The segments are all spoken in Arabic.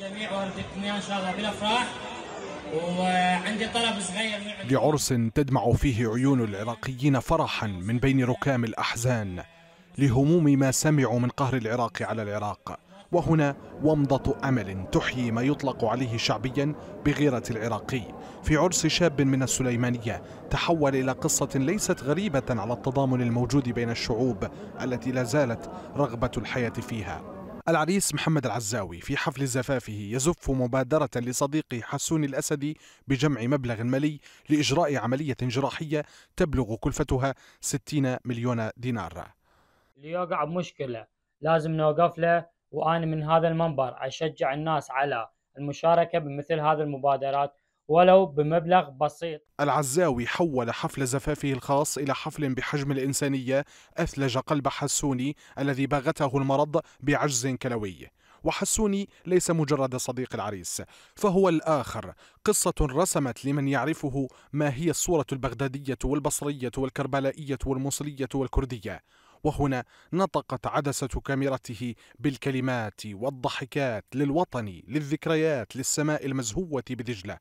الجميع وردتنا إن شاء الله بالأفراح وعندي طلب صغير لعرس تدمع فيه عيون العراقيين فرحا من بين ركام الأحزان لهموم ما سمعوا من قهر العراق على العراق وهنا ومضة أمل تحيي ما يطلق عليه شعبيا بغيرة العراقي في عرس شاب من السليمانية تحول إلى قصة ليست غريبة على التضامن الموجود بين الشعوب التي لا زالت رغبة الحياة فيها العريس محمد العزاوي في حفل زفافه يزف مبادرة لصديقه حسون الأسدي بجمع مبلغ مالي لإجراء عملية جراحية تبلغ كلفتها 60 مليون دينار اللي يقع بمشكلة لازم نوقف له وأنا من هذا المنبر أشجع الناس على المشاركة بمثل هذه المبادرات ولو بمبلغ بسيط العزاوي حول حفل زفافه الخاص إلى حفل بحجم الإنسانية أثلج قلب حسوني الذي باغته المرض بعجز كلوي وحسوني ليس مجرد صديق العريس فهو الآخر قصة رسمت لمن يعرفه ما هي الصورة البغدادية والبصرية والكربلائية والموصلية والكردية وهنا نطقت عدسة كاميرته بالكلمات والضحكات للوطن للذكريات للسماء المزهوة بدجلة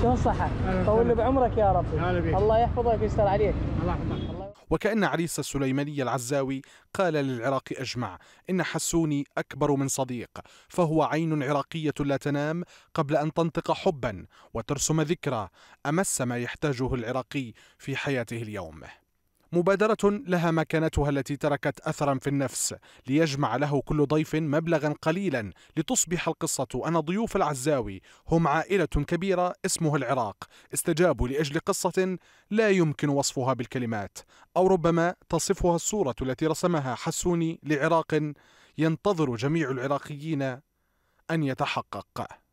شلون صحة؟ طول بعمرك يا رب الله يحفظك ويستر عليك الله يحفظك وكأن عريس السليماني العزاوي قال للعراق أجمع إن حسوني أكبر من صديق فهو عين عراقية لا تنام قبل أن تنطق حبا وترسم ذكرى أمس ما يحتاجه العراقي في حياته اليوم مبادرة لها مكانتها التي تركت أثرا في النفس ليجمع له كل ضيف مبلغا قليلا لتصبح القصة أن ضيوف العزاوي هم عائلة كبيرة اسمها العراق استجابوا لأجل قصة لا يمكن وصفها بالكلمات أو ربما تصفها الصورة التي رسمها حسوني لعراق ينتظر جميع العراقيين أن يتحقق